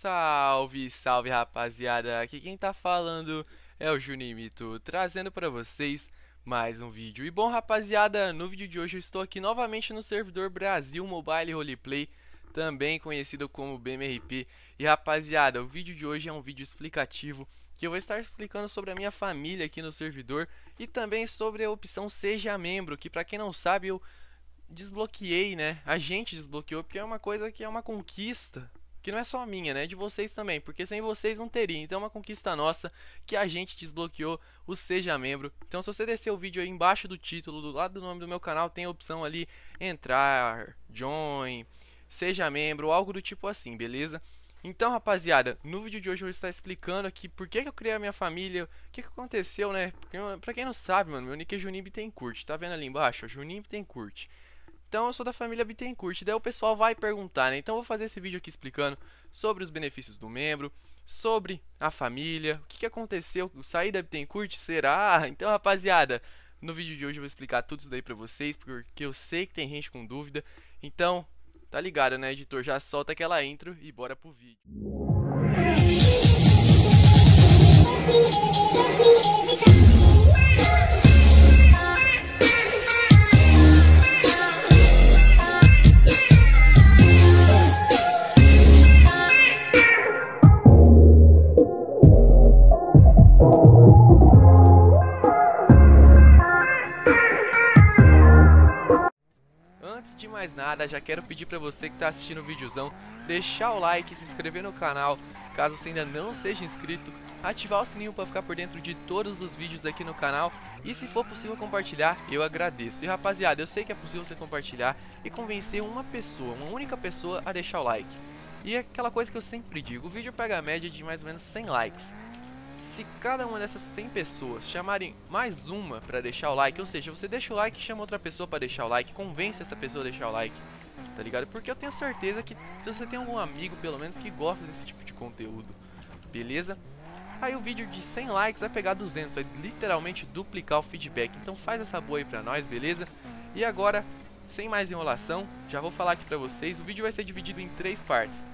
Salve, salve rapaziada! Aqui quem tá falando é o Junimito, trazendo para vocês mais um vídeo. E bom rapaziada, no vídeo de hoje eu estou aqui novamente no servidor Brasil Mobile Roleplay, também conhecido como BMRP. E rapaziada, o vídeo de hoje é um vídeo explicativo que eu vou estar explicando sobre a minha família aqui no servidor e também sobre a opção Seja Membro, que para quem não sabe eu desbloqueei, né? A gente desbloqueou porque é uma coisa que é uma conquista que não é só minha, né? É de vocês também, porque sem vocês não teria. Então é uma conquista nossa que a gente desbloqueou o Seja Membro. Então se você descer o vídeo aí embaixo do título, do lado do nome do meu canal, tem a opção ali entrar, join, seja membro, algo do tipo assim, beleza? Então, rapaziada, no vídeo de hoje eu vou estar explicando aqui por que, que eu criei a minha família, o que, que aconteceu, né? Porque, pra quem não sabe, mano, meu nick é tem curte. tá vendo ali embaixo? Ó, Juninho curte então eu sou da família Bittencourt, daí o pessoal vai perguntar, né? Então eu vou fazer esse vídeo aqui explicando sobre os benefícios do membro, sobre a família, o que, que aconteceu, sair da Bittencourt, será? Então rapaziada, no vídeo de hoje eu vou explicar tudo isso daí pra vocês, porque eu sei que tem gente com dúvida. Então, tá ligado né editor, já solta aquela intro e bora pro vídeo. Música de mais nada, já quero pedir para você que está assistindo o videozão, deixar o like, se inscrever no canal, caso você ainda não seja inscrito, ativar o sininho para ficar por dentro de todos os vídeos aqui no canal e se for possível compartilhar, eu agradeço. E rapaziada, eu sei que é possível você compartilhar e convencer uma pessoa, uma única pessoa a deixar o like. E é aquela coisa que eu sempre digo, o vídeo pega a média de mais ou menos 100 likes. Se cada uma dessas 100 pessoas chamarem mais uma para deixar o like, ou seja, você deixa o like, chama outra pessoa para deixar o like, convence essa pessoa a deixar o like, tá ligado? Porque eu tenho certeza que você tem algum amigo, pelo menos, que gosta desse tipo de conteúdo, beleza? Aí o vídeo de 100 likes vai pegar 200, vai literalmente duplicar o feedback. Então faz essa boa aí pra nós, beleza? E agora, sem mais enrolação, já vou falar aqui pra vocês. O vídeo vai ser dividido em três partes.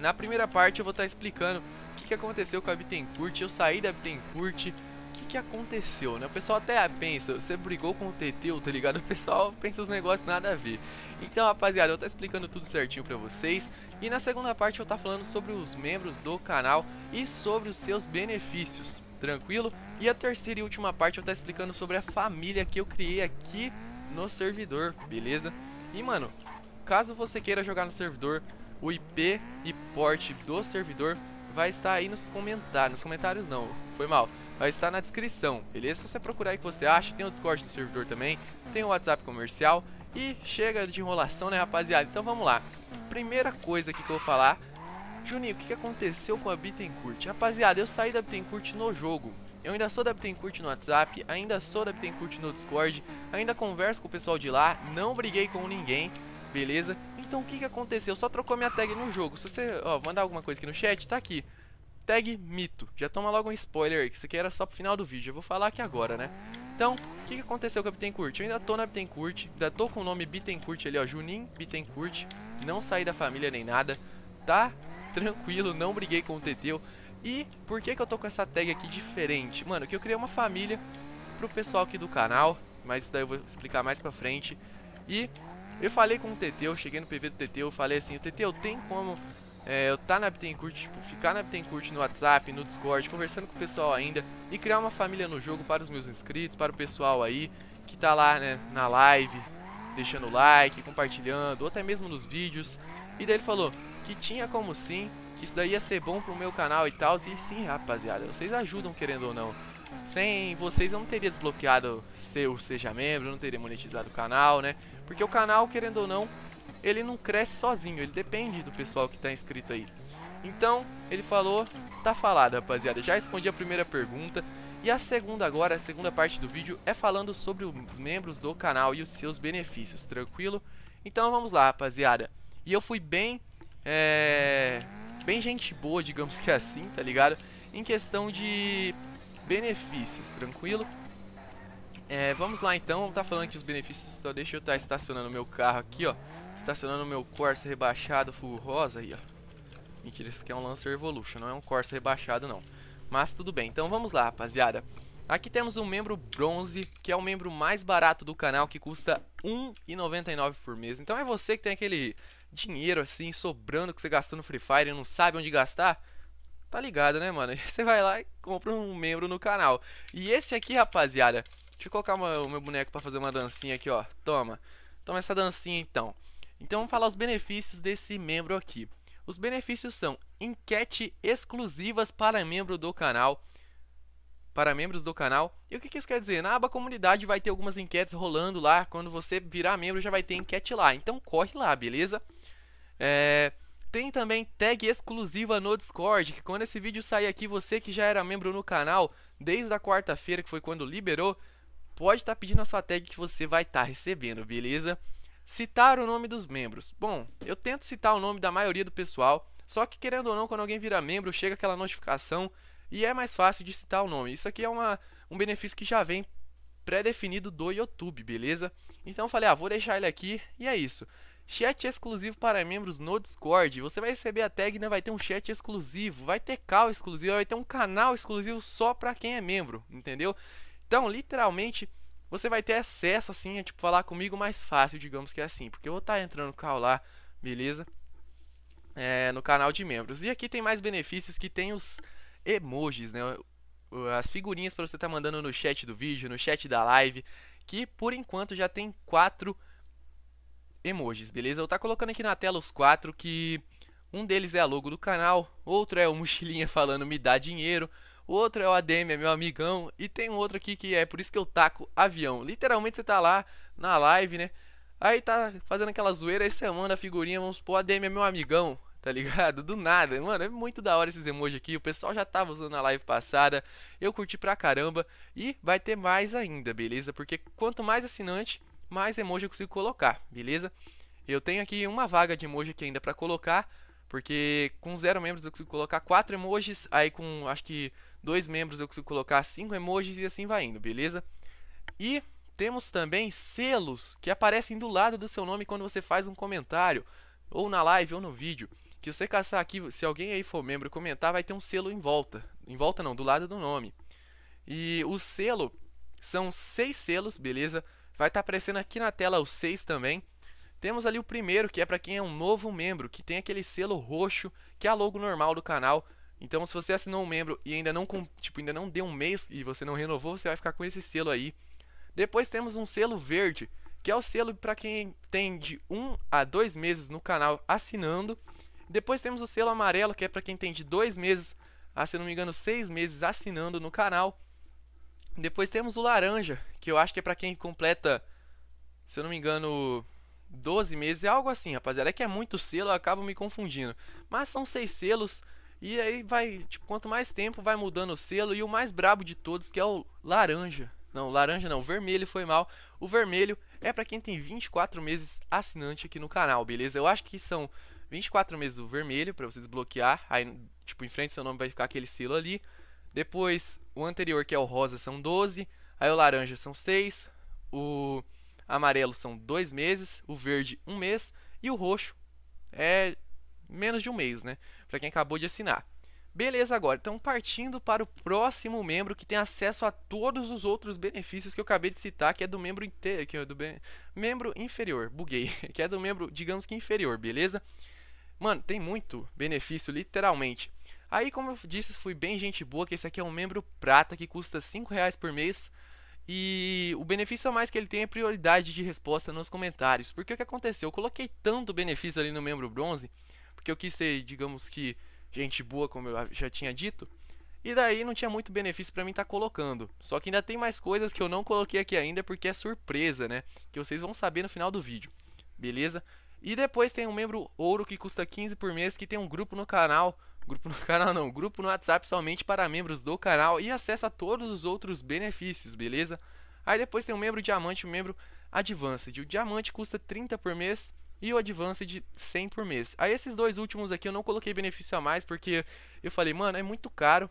Na primeira parte eu vou estar tá explicando que, que aconteceu com a Bittencourt, eu saí da Bittencourt, o que, que aconteceu, né? O pessoal até pensa, você brigou com o TT, tá ligado? O pessoal pensa os negócios nada a ver. Então, rapaziada, eu tá explicando tudo certinho pra vocês. E na segunda parte eu tá falando sobre os membros do canal e sobre os seus benefícios, tranquilo? E a terceira e última parte eu tá explicando sobre a família que eu criei aqui no servidor, beleza? E, mano, caso você queira jogar no servidor, o IP e porte do servidor vai estar aí nos comentários. Nos comentários não, foi mal. Vai estar na descrição, beleza? Se você procurar aí que você acha, tem o Discord do servidor também, tem o WhatsApp comercial e chega de enrolação, né, rapaziada? Então vamos lá. Primeira coisa aqui que eu vou falar, Juninho, o que aconteceu com a Bittencourt? Rapaziada, eu saí da Bittencourt no jogo. Eu ainda sou da Bittencourt no WhatsApp, ainda sou da Bittencourt no Discord, ainda converso com o pessoal de lá, não briguei com ninguém, beleza? Então o que, que aconteceu? Só trocou minha tag no jogo. Se você ó, mandar alguma coisa aqui no chat, tá aqui. Tag mito. Já toma logo um spoiler aí, que isso aqui era só pro final do vídeo. Eu vou falar aqui agora, né? Então, o que, que aconteceu com a Bittencourt? Eu ainda tô na Bittencourt, ainda tô com o nome Bittencourt ali, ó. Junin Bittencourt. Não saí da família nem nada. Tá tranquilo, não briguei com o Teteu. E por que, que eu tô com essa tag aqui diferente? Mano, que eu criei uma família pro pessoal aqui do canal, mas isso daí eu vou explicar mais pra frente. E eu falei com o TT, eu cheguei no PV do TT, eu falei assim, TT, eu tenho como é, eu tá na Bittencourt, tipo, ficar na Bittencourt no WhatsApp, no Discord, conversando com o pessoal ainda e criar uma família no jogo para os meus inscritos, para o pessoal aí que tá lá né, na live, deixando like, compartilhando, ou até mesmo nos vídeos. E daí ele falou que tinha como sim, que isso daí ia ser bom pro meu canal e tal. E sim, rapaziada, vocês ajudam querendo ou não. Sem vocês eu não teria desbloqueado seu Seja Membro, não teria monetizado o canal, né? Porque o canal, querendo ou não, ele não cresce sozinho, ele depende do pessoal que está inscrito aí. Então, ele falou, tá falado, rapaziada. Já respondi a primeira pergunta. E a segunda agora, a segunda parte do vídeo, é falando sobre os membros do canal e os seus benefícios, tranquilo? Então vamos lá, rapaziada. E eu fui bem, é... bem gente boa, digamos que é assim, tá ligado? Em questão de benefícios, tranquilo? É, vamos lá então, tá falando que os benefícios, só deixa eu estar tá estacionando meu carro aqui, ó. Estacionando meu Corsa rebaixado full rosa aí, ó. Mentira, isso aqui é um Lancer Evolution, não é um Corsa rebaixado não. Mas tudo bem, então vamos lá, rapaziada. Aqui temos um membro bronze, que é o membro mais barato do canal, que custa R$1,99 por mês. Então é você que tem aquele dinheiro assim, sobrando que você gastou no Free Fire e não sabe onde gastar? Tá ligado, né, mano? Você vai lá e compra um membro no canal. E esse aqui, rapaziada, Deixa eu colocar uma, o meu boneco para fazer uma dancinha aqui, ó. Toma. Toma essa dancinha então. Então vamos falar os benefícios desse membro aqui. Os benefícios são enquete exclusivas para membro do canal. Para membros do canal. E o que, que isso quer dizer? Na aba comunidade vai ter algumas enquetes rolando lá. Quando você virar membro já vai ter enquete lá. Então corre lá, beleza? É... Tem também tag exclusiva no Discord, que quando esse vídeo sair aqui, você que já era membro no canal, desde a quarta-feira, que foi quando liberou, pode estar tá pedindo a sua tag que você vai estar tá recebendo, beleza? Citar o nome dos membros. Bom, eu tento citar o nome da maioria do pessoal, só que querendo ou não, quando alguém vira membro, chega aquela notificação e é mais fácil de citar o nome. Isso aqui é uma, um benefício que já vem pré-definido do YouTube, beleza? Então eu falei, ah, vou deixar ele aqui e é isso. Chat exclusivo para membros no Discord. Você vai receber a tag, né? Vai ter um chat exclusivo, vai ter call exclusivo, vai ter um canal exclusivo só para quem é membro, entendeu? Então, literalmente, você vai ter acesso assim a tipo falar comigo mais fácil, digamos que é assim, porque eu vou estar tá entrando entrando call lá, beleza? É, no canal de membros. E aqui tem mais benefícios que tem os emojis, né? As figurinhas para você estar tá mandando no chat do vídeo, no chat da live, que por enquanto já tem quatro emojis, beleza? Eu tá colocando aqui na tela os quatro que um deles é a logo do canal, outro é o mochilinha falando me dá dinheiro, o outro é o ADM, é meu amigão. E tem um outro aqui que é por isso que eu taco avião. Literalmente você tá lá na live, né? Aí tá fazendo aquela zoeira, aí você manda a figurinha, vamos supor, ADM é meu amigão, tá ligado? Do nada, mano, é muito da hora esses emojis aqui. O pessoal já tava usando na live passada, eu curti pra caramba. E vai ter mais ainda, beleza? Porque quanto mais assinante, mais emoji eu consigo colocar, beleza? Eu tenho aqui uma vaga de emoji aqui ainda pra colocar, porque com zero membros eu consigo colocar quatro emojis, aí com acho que dois membros eu consigo colocar cinco emojis e assim vai indo, beleza? E temos também selos que aparecem do lado do seu nome quando você faz um comentário, ou na live ou no vídeo. Que você caçar aqui, se alguém aí for membro e comentar, vai ter um selo em volta. Em volta não, do lado do nome. E o selo são seis selos, beleza? Vai estar tá aparecendo aqui na tela os seis também. Temos ali o primeiro, que é para quem é um novo membro, que tem aquele selo roxo, que é a logo normal do canal. Então, se você assinou um membro e ainda não, tipo, ainda não deu um mês e você não renovou, você vai ficar com esse selo aí. Depois temos um selo verde, que é o selo para quem tem de 1 a 2 meses no canal assinando. Depois temos o selo amarelo, que é para quem tem de 2 meses a, ah, se não me engano, 6 meses assinando no canal. Depois temos o laranja, que eu acho que é para quem completa, se eu não me engano, 12 meses, é algo assim, rapaziada. É que é muito selo, eu acabo me confundindo. Mas são seis selos e aí vai, tipo, quanto mais tempo vai mudando o selo e o mais brabo de todos que é o laranja. Não, laranja não, vermelho foi mal. O vermelho é para quem tem 24 meses assinante aqui no canal, beleza? Eu acho que são 24 meses o vermelho para você desbloquear. Aí, tipo, em frente seu nome vai ficar aquele selo ali. Depois, o anterior, que é o rosa, são 12. Aí o laranja são 6. O amarelo são 2 meses. O verde, 1 um mês. E o roxo é menos de um mês, né? para quem acabou de assinar. Beleza, agora, então partindo para o próximo membro que tem acesso a todos os outros benefícios que eu acabei de citar, que é do membro inteiro, que é do membro inferior, buguei, que é do membro, digamos que inferior, beleza? Mano, tem muito benefício, literalmente. Aí, como eu disse, fui bem gente boa, que esse aqui é um membro prata que custa 5 reais por mês. E o benefício a mais que ele tem é prioridade de resposta nos comentários. Porque o que aconteceu? Eu coloquei tanto benefício ali no membro bronze porque eu quis ser, digamos que, gente boa, como eu já tinha dito. E daí não tinha muito benefício para mim estar tá colocando. Só que ainda tem mais coisas que eu não coloquei aqui ainda porque é surpresa, né? Que vocês vão saber no final do vídeo. Beleza? E depois tem um membro ouro que custa 15 por mês que tem um grupo no canal Grupo no canal não, grupo no WhatsApp somente para membros do canal e acesso a todos os outros benefícios, beleza? Aí depois tem o um membro diamante e um o membro advanced. O diamante custa 30 por mês e o Advanced 100 por mês. Aí esses dois últimos aqui eu não coloquei benefício a mais porque eu falei, mano, é muito caro.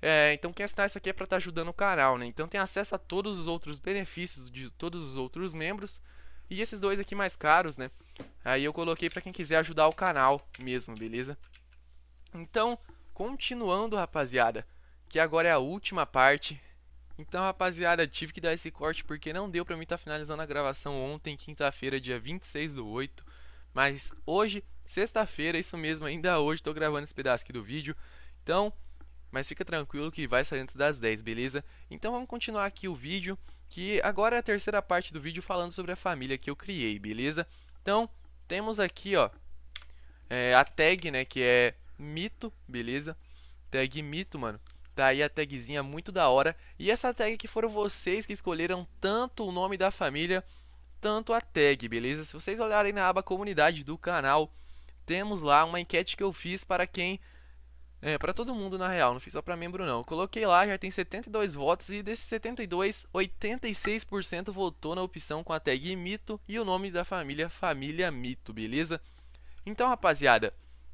É, então quem assinar isso aqui é para estar tá ajudando o canal, né? Então tem acesso a todos os outros benefícios de todos os outros membros e esses dois aqui mais caros, né? Aí eu coloquei para quem quiser ajudar o canal mesmo, beleza? Então, continuando, rapaziada, que agora é a última parte então, rapaziada, tive que dar esse corte porque não deu pra mim estar tá finalizando a gravação ontem, quinta-feira, dia 26 do 8. Mas hoje, sexta-feira, isso mesmo, ainda hoje tô gravando esse pedaço aqui do vídeo. Então, mas fica tranquilo que vai sair antes das 10, beleza? Então vamos continuar aqui o vídeo, que agora é a terceira parte do vídeo falando sobre a família que eu criei, beleza? Então, temos aqui, ó, é, a tag, né, que é mito, beleza? Tag mito, mano. Tá aí a tagzinha muito da hora. E essa tag que foram vocês que escolheram tanto o nome da família, tanto a tag, beleza? Se vocês olharem na aba comunidade do canal, temos lá uma enquete que eu fiz para quem... É, para todo mundo na real, não fiz só para membro não. Eu coloquei lá, já tem 72 votos e desses 72, 86% votou na opção com a tag Mito e o nome da família, Família Mito, beleza? Então, rapaziada,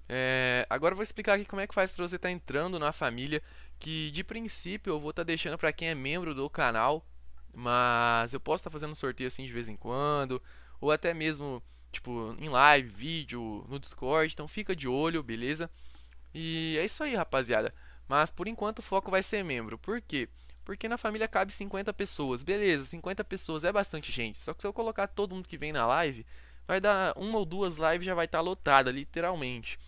é, agora eu vou explicar aqui como é que faz para você estar tá entrando na família que de princípio eu vou estar tá deixando para quem é membro do canal, mas eu posso estar tá fazendo sorteio assim de vez em quando, ou até mesmo tipo em live, vídeo, no Discord, então fica de olho, beleza? E é isso aí, rapaziada. Mas por enquanto o foco vai ser membro. Por quê? Porque na família cabe 50 pessoas. Beleza, 50 pessoas é bastante gente. Só que se eu colocar todo mundo que vem na live, vai dar uma ou duas lives já vai estar tá lotada, literalmente.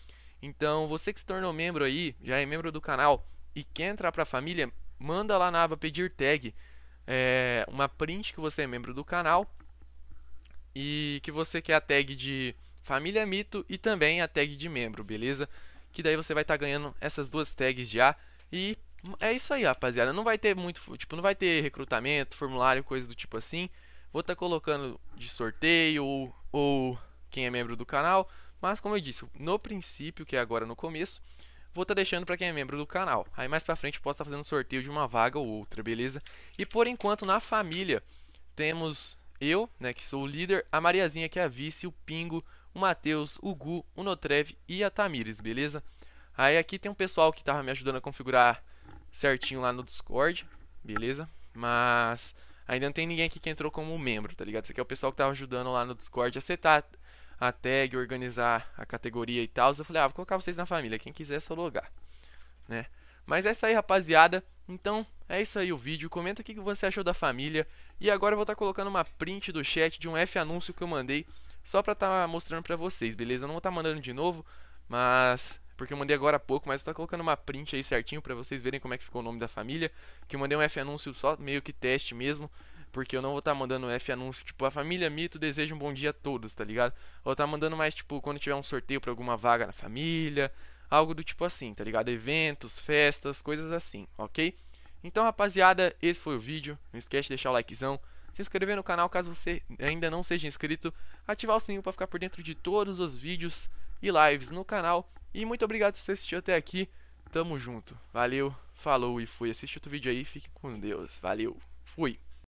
Então, você que se tornou membro aí, já é membro do canal, e quer entrar para a família, manda lá na aba pedir tag é, uma print que você é membro do canal e que você quer a tag de família mito e também a tag de membro, beleza? Que daí você vai estar tá ganhando essas duas tags já e é isso aí, rapaziada. Não vai ter muito, tipo, não vai ter recrutamento, formulário, coisa do tipo assim. Vou estar tá colocando de sorteio ou, ou quem é membro do canal, mas como eu disse, no princípio, que é agora no começo, vou estar tá deixando para quem é membro do canal. Aí mais para frente posso estar tá fazendo sorteio de uma vaga ou outra, beleza? E por enquanto na família temos eu, né, que sou o líder, a Mariazinha que é a vice, o Pingo, o Matheus, o Gu, o Notrev e a Tamires, beleza? Aí aqui tem um pessoal que tava me ajudando a configurar certinho lá no Discord, beleza? Mas ainda não tem ninguém aqui que entrou como membro, tá ligado? Isso aqui é o pessoal que tava ajudando lá no Discord a setar a tag, organizar a categoria e tal. Eu falei, ah, vou colocar vocês na família, quem quiser é só logar, né? Mas é isso aí, rapaziada. Então, é isso aí o vídeo. Comenta o que você achou da família. E agora eu vou estar tá colocando uma print do chat de um F anúncio que eu mandei só pra estar tá mostrando pra vocês, beleza? Eu não vou estar tá mandando de novo, mas porque eu mandei agora há pouco, mas eu tô colocando uma print aí certinho para vocês verem como é que ficou o nome da família, que eu mandei um F anúncio só meio que teste mesmo. Porque eu não vou estar tá mandando F anúncio, tipo, a família Mito deseja um bom dia a todos, tá ligado? vou estar tá mandando mais, tipo, quando tiver um sorteio pra alguma vaga na família, algo do tipo assim, tá ligado? Eventos, festas, coisas assim, ok? Então, rapaziada, esse foi o vídeo. Não esquece de deixar o likezão, se inscrever no canal caso você ainda não seja inscrito, ativar o sininho para ficar por dentro de todos os vídeos e lives no canal. E muito obrigado se você assistiu até aqui. Tamo junto. Valeu, falou e fui. Assiste outro vídeo aí, fique com Deus. Valeu, fui.